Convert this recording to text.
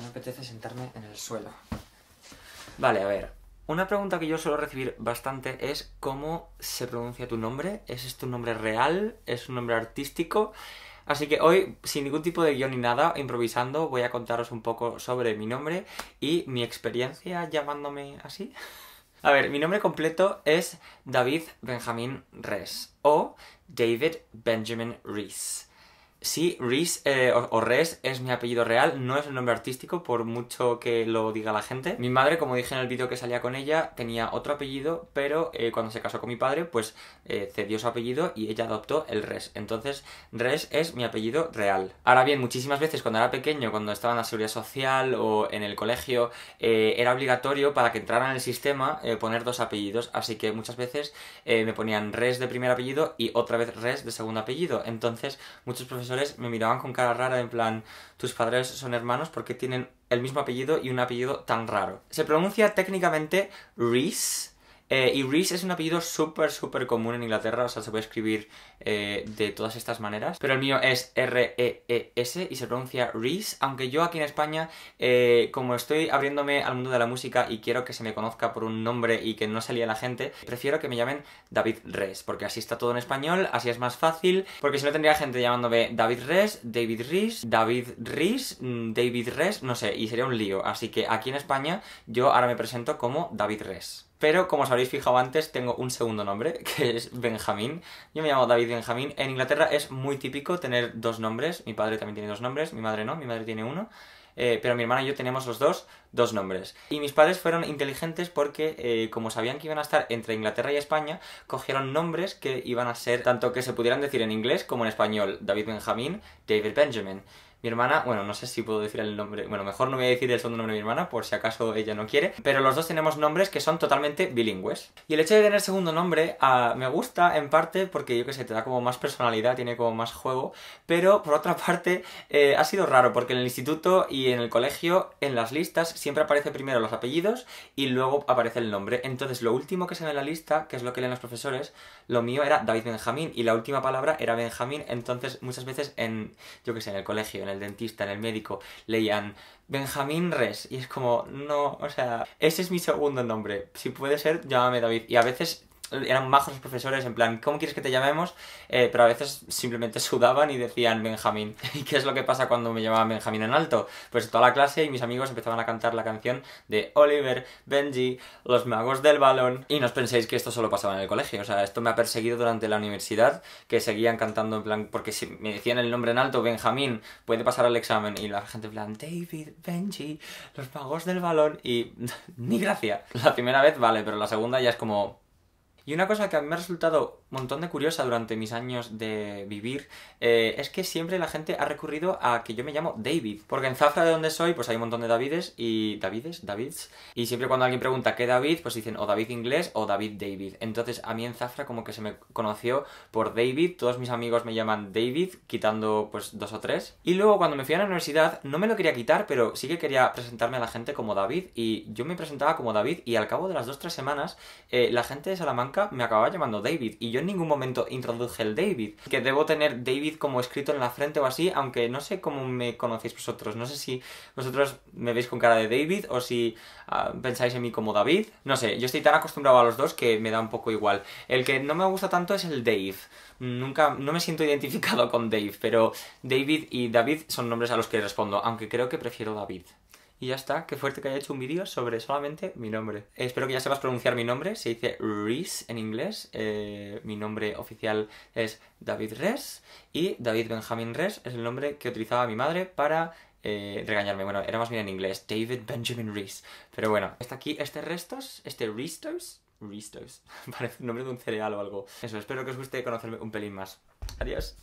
me apetece sentarme en el suelo. Vale, a ver. Una pregunta que yo suelo recibir bastante es cómo se pronuncia tu nombre. ¿Es tu nombre real? ¿Es un nombre artístico? Así que hoy, sin ningún tipo de guión ni nada, improvisando, voy a contaros un poco sobre mi nombre y mi experiencia llamándome así. A ver, mi nombre completo es David Benjamin Rees o David Benjamin Rees. Sí, Rhys eh, o, Res es mi apellido real, no es el nombre artístico, por mucho que lo diga la gente. Mi madre, como dije en el vídeo que salía con ella, tenía otro apellido, pero eh, cuando se casó con mi padre, pues eh, cedió su apellido y ella adoptó el Res. Entonces, Res es mi apellido real. Ahora bien, muchísimas veces cuando era pequeño, cuando estaba en la seguridad social o en el colegio, era obligatorio para que entraran en el sistema poner dos apellidos, así que muchas veces me ponían Res de primer apellido y otra vez Res de segundo apellido. Entonces, muchos profesores me miraban con cara rara en plan, tus padres son hermanos porque tienen el mismo apellido y un apellido tan raro. Se pronuncia técnicamente Reese eh, y Reese es un apellido súper, súper común en Inglaterra, o sea, se puede escribir eh, de todas estas maneras. Pero el mío es r e, e s y se pronuncia Reese. aunque yo aquí en España, eh, como estoy abriéndome al mundo de la música y quiero que se me conozca por un nombre y que no salía la gente, prefiero que me llamen David Res, porque así está todo en español, así es más fácil, porque si no tendría gente llamándome David Res, David Reese, David Reese, mm, David Res, no sé, y sería un lío. Así que aquí en España yo ahora me presento como David Res. Pero como os habréis fijado antes, tengo un segundo nombre, que es Benjamín. Yo me llamo David Benjamín. En Inglaterra es muy típico tener dos nombres. Mi padre también tiene dos nombres, mi madre no, mi madre tiene uno. Eh, pero mi hermana y yo tenemos los dos dos nombres. Y mis padres fueron inteligentes porque, eh, como sabían que iban a estar entre Inglaterra y España, cogieron nombres que iban a ser tanto que se pudieran decir en inglés como en español. David Benjamín, David Benjamin. Mi hermana, bueno, no sé si puedo decir el nombre, bueno, mejor no voy a decir el segundo nombre de mi hermana por si acaso ella no quiere, pero los dos tenemos nombres que son totalmente bilingües. Y el hecho de tener segundo nombre ah, me gusta en parte porque yo que sé, te da como más personalidad, tiene como más juego, pero por otra parte eh, ha sido raro porque en el instituto y en el colegio, en las listas, siempre aparece primero los apellidos y luego aparece el nombre. Entonces lo último que se en la lista, que es lo que leen los profesores, lo mío era David Benjamín y la última palabra era Benjamín, entonces muchas veces en, yo que sé, en el colegio, en el el dentista, en el médico, leían Benjamín Res. Y es como, no, o sea, ese es mi segundo nombre. Si puede ser, llámame David. Y a veces eran majos los profesores, en plan, ¿cómo quieres que te llamemos? Eh, pero a veces simplemente sudaban y decían Benjamín. ¿Y qué es lo que pasa cuando me llamaban Benjamín en alto? Pues toda la clase y mis amigos empezaban a cantar la canción de Oliver, Benji, los magos del balón. Y no os penséis que esto solo pasaba en el colegio, o sea, esto me ha perseguido durante la universidad, que seguían cantando en plan, porque si me decían el nombre en alto, Benjamín, puede pasar al examen. Y la gente en plan, David, Benji, los magos del balón. Y ni gracia. La primera vez vale, pero la segunda ya es como y una cosa que a mí me ha resultado un montón de curiosa durante mis años de vivir eh, es que siempre la gente ha recurrido a que yo me llamo David. Porque en Zafra, de donde soy, pues hay un montón de Davides y Davides, Davids. Y siempre cuando alguien pregunta qué David, pues dicen o David inglés o David David. Entonces a mí en Zafra como que se me conoció por David. Todos mis amigos me llaman David, quitando pues dos o tres. Y luego cuando me fui a la universidad no me lo quería quitar, pero sí que quería presentarme a la gente como David. Y yo me presentaba como David y al cabo de las dos o tres semanas eh, la gente de Salamanca me acababa llamando David y yo en ningún momento introduje el David. Que debo tener David como escrito en la frente o así, aunque no sé cómo me conocéis vosotros. No sé si vosotros me veis con cara de David o si ah, pensáis en mí como David. No sé, yo estoy tan acostumbrado a los dos que me da un poco igual. El que no me gusta tanto es el Dave. Nunca, no me siento identificado con Dave, pero David y David son nombres a los que respondo, aunque creo que prefiero David. Y ya está, qué fuerte que haya hecho un vídeo sobre solamente mi nombre. Espero que ya sepas pronunciar mi nombre, se dice Reese en inglés. Eh, mi nombre oficial es David Res y David Benjamin Res es el nombre que utilizaba mi madre para eh, regañarme. Bueno, era más bien en inglés, David Benjamin Reese. Pero bueno, está aquí este restos, este restos, restos. Parece el nombre de un cereal o algo. Eso, espero que os guste conocerme un pelín más. Adiós.